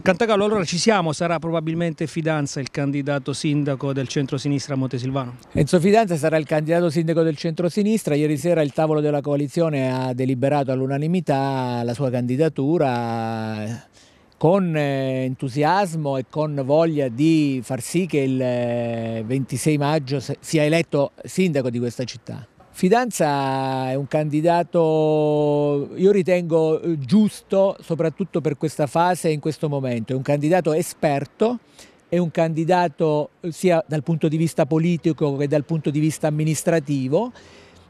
Cantacallo, allora ci siamo, sarà probabilmente Fidanza il candidato sindaco del centro-sinistra a Montesilvano? Enzo Fidanza sarà il candidato sindaco del centro-sinistra, ieri sera il tavolo della coalizione ha deliberato all'unanimità la sua candidatura eh, con eh, entusiasmo e con voglia di far sì che il 26 eh, maggio sia eletto sindaco di questa città. Fidanza è un candidato io ritengo eh, giusto, soprattutto per questa fase e in questo momento. È un candidato esperto, è un candidato eh, sia dal punto di vista politico che dal punto di vista amministrativo,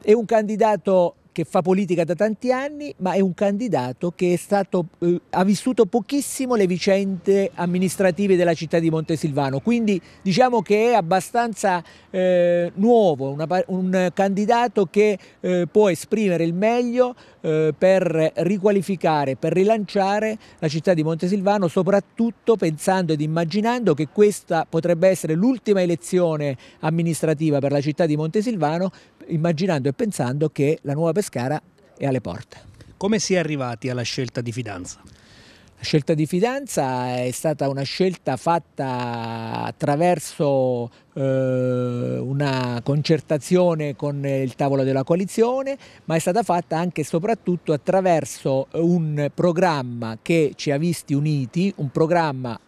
è un candidato che fa politica da tanti anni, ma è un candidato che stato, eh, ha vissuto pochissimo le vicende amministrative della città di Montesilvano, quindi diciamo che è abbastanza eh, nuovo, una, un candidato che eh, può esprimere il meglio eh, per riqualificare, per rilanciare la città di Montesilvano, soprattutto pensando ed immaginando che questa potrebbe essere l'ultima elezione amministrativa per la città di Montesilvano, immaginando e pensando che la nuova persona Pescara e alle porte. Come si è arrivati alla scelta di fidanza? La scelta di fidanza è stata una scelta fatta attraverso eh, una concertazione con il tavolo della coalizione, ma è stata fatta anche e soprattutto attraverso un programma che ci ha visti uniti, un programma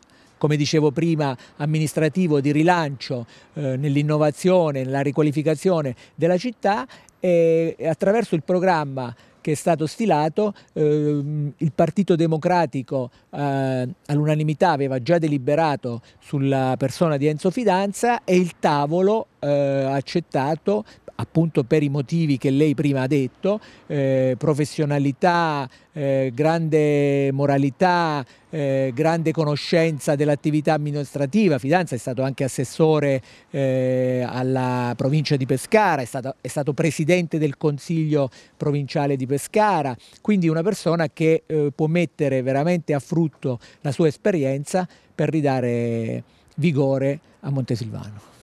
come dicevo prima, amministrativo di rilancio eh, nell'innovazione, nella riqualificazione della città e attraverso il programma che è stato stilato, ehm, il Partito Democratico eh, all'unanimità aveva già deliberato sulla persona di Enzo Fidanza e il tavolo eh, accettato appunto per i motivi che lei prima ha detto, eh, professionalità, eh, grande moralità, eh, grande conoscenza dell'attività amministrativa, Fidanza è stato anche assessore eh, alla provincia di Pescara, è stato, è stato, presidente del consiglio provinciale di Pescara, quindi una persona che eh, può mettere veramente a frutto la sua esperienza per ridare vigore a Montesilvano.